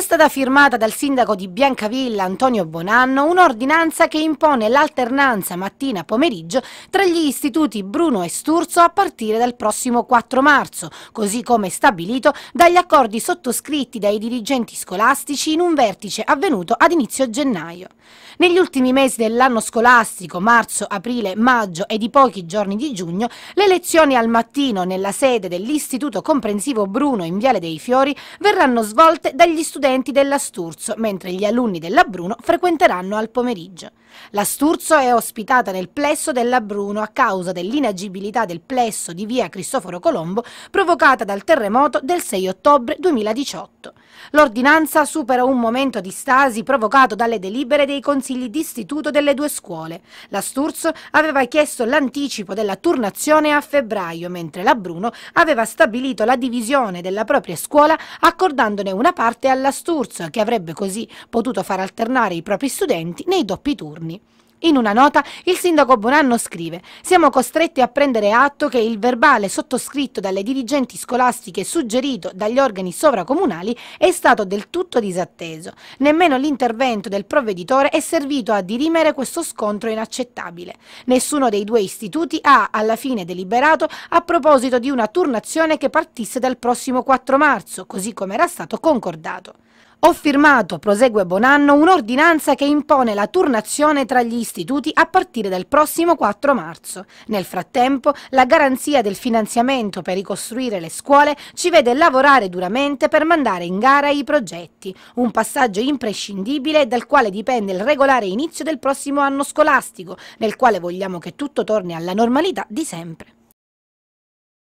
È stata firmata dal sindaco di Biancavilla Antonio Bonanno un'ordinanza che impone l'alternanza mattina-pomeriggio tra gli istituti Bruno e Sturzo a partire dal prossimo 4 marzo, così come stabilito dagli accordi sottoscritti dai dirigenti scolastici in un vertice avvenuto ad inizio gennaio. Negli ultimi mesi dell'anno scolastico, marzo, aprile, maggio e di pochi giorni di giugno, le lezioni al mattino nella sede dell'Istituto Comprensivo Bruno in Viale dei Fiori verranno svolte dagli studenti studenti dell'Asturzo, mentre gli alunni dell'Abruno frequenteranno al pomeriggio. L'Asturzo è ospitata nel plesso della Bruno a causa dell'inagibilità del plesso di via Cristoforo Colombo provocata dal terremoto del 6 ottobre 2018 tutto. L'ordinanza supera un momento di stasi provocato dalle delibere dei consigli d'istituto delle due scuole. La Sturzo aveva chiesto l'anticipo della turnazione a febbraio, mentre la Bruno aveva stabilito la divisione della propria scuola accordandone una parte alla Sturzo, che avrebbe così potuto far alternare i propri studenti nei doppi turni. In una nota il sindaco Bonanno scrive «Siamo costretti a prendere atto che il verbale sottoscritto dalle dirigenti scolastiche e suggerito dagli organi sovracomunali è stato del tutto disatteso. Nemmeno l'intervento del provveditore è servito a dirimere questo scontro inaccettabile. Nessuno dei due istituti ha alla fine deliberato a proposito di una turnazione che partisse dal prossimo 4 marzo, così come era stato concordato». Ho firmato, prosegue Bonanno, un'ordinanza che impone la turnazione tra gli istituti a partire dal prossimo 4 marzo. Nel frattempo, la garanzia del finanziamento per ricostruire le scuole ci vede lavorare duramente per mandare in gara i progetti, un passaggio imprescindibile dal quale dipende il regolare inizio del prossimo anno scolastico, nel quale vogliamo che tutto torni alla normalità di sempre.